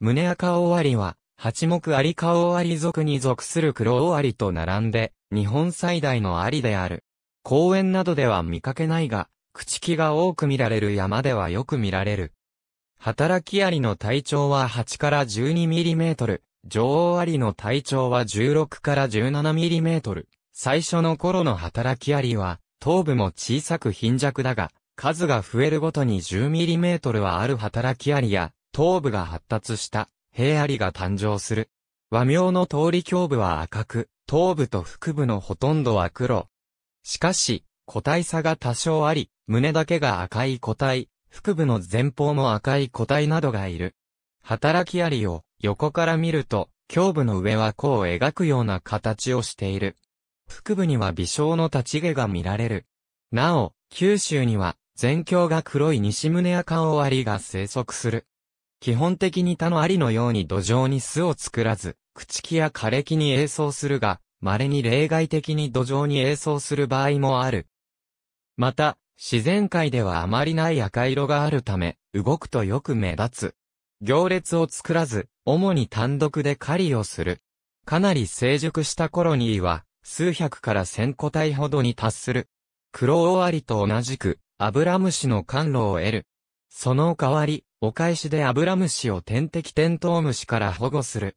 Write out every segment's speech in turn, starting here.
胸赤尾アリは、八目アリカオアリ族に属する黒オアリと並んで、日本最大のアリである。公園などでは見かけないが、朽木が多く見られる山ではよく見られる。働きアリの体長は8から12ミリメートル、女王アリの体長は16から17ミリメートル。最初の頃の働きアリは、頭部も小さく貧弱だが、数が増えるごとに10ミリメートルはある働きアリや、頭部が発達した平アリが誕生する。和名の通り胸部は赤く、頭部と腹部のほとんどは黒。しかし、個体差が多少あり、胸だけが赤い個体、腹部の前方も赤い個体などがいる。働きアリを横から見ると、胸部の上は弧を描くような形をしている。腹部には微小の立ち毛が見られる。なお、九州には、全胸が黒い西胸赤尾アリが生息する。基本的に他のアリのように土壌に巣を作らず、朽木や枯れ木に栄像するが、稀に例外的に土壌に栄像する場合もある。また、自然界ではあまりない赤色があるため、動くとよく目立つ。行列を作らず、主に単独で狩りをする。かなり成熟したコロニーは、数百から千個体ほどに達する。クロオオアリと同じく、アブラムシの甘露を得る。その代わり、お返しでアブラムシを天敵テントウムシから保護する。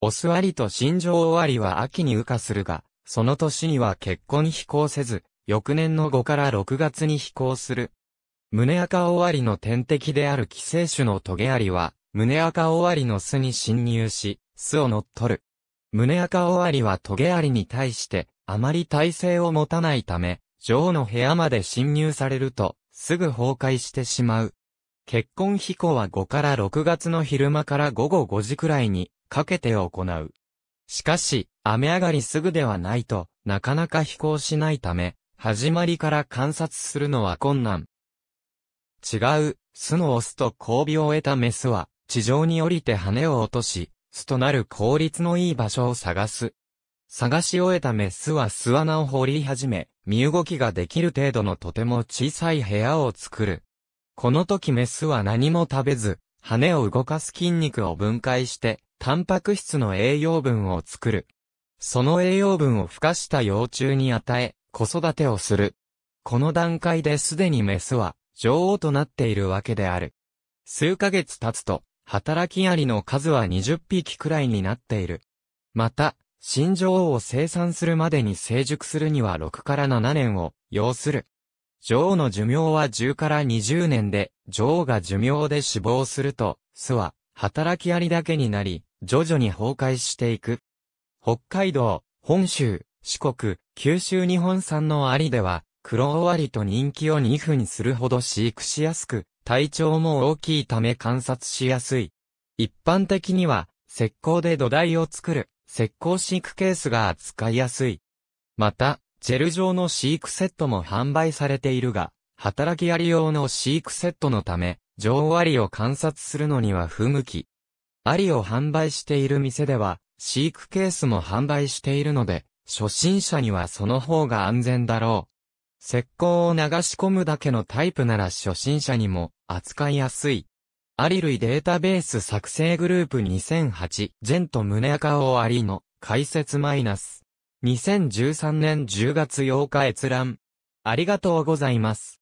オスアリと新庄オアリは秋に羽化するが、その年には結婚飛行せず、翌年の5から6月に飛行する。胸赤オアリの天敵である寄生種のトゲアリは、胸赤オアリの巣に侵入し、巣を乗っ取る。胸赤オアリはトゲアリに対して、あまり耐性を持たないため、女王の部屋まで侵入されると、すぐ崩壊してしまう。結婚飛行は5から6月の昼間から午後5時くらいにかけて行う。しかし、雨上がりすぐではないとなかなか飛行しないため、始まりから観察するのは困難。違う、巣のオスと交尾を得たメスは、地上に降りて羽を落とし、巣となる効率のいい場所を探す。探し終えたメスは巣穴を掘り始め、身動きができる程度のとても小さい部屋を作る。この時メスは何も食べず、羽を動かす筋肉を分解して、タンパク質の栄養分を作る。その栄養分を孵化した幼虫に与え、子育てをする。この段階ですでにメスは女王となっているわけである。数ヶ月経つと、働きアリの数は20匹くらいになっている。また、新女王を生産するまでに成熟するには6から7年を要する。女王の寿命は10から20年で、女王が寿命で死亡すると、巣は、働きありだけになり、徐々に崩壊していく。北海道、本州、四国、九州日本産のアリでは、黒尾アリと人気を2分するほど飼育しやすく、体長も大きいため観察しやすい。一般的には、石膏で土台を作る、石膏飼育ケースが扱いやすい。また、ジェル状の飼育セットも販売されているが、働きアリ用の飼育セットのため、女王アリを観察するのには不向き。アリを販売している店では、飼育ケースも販売しているので、初心者にはその方が安全だろう。石膏を流し込むだけのタイプなら初心者にも扱いやすい。アリ類データベース作成グループ2008ジェント胸アカオアリの解説マイナス2013年10月8日閲覧。ありがとうございます。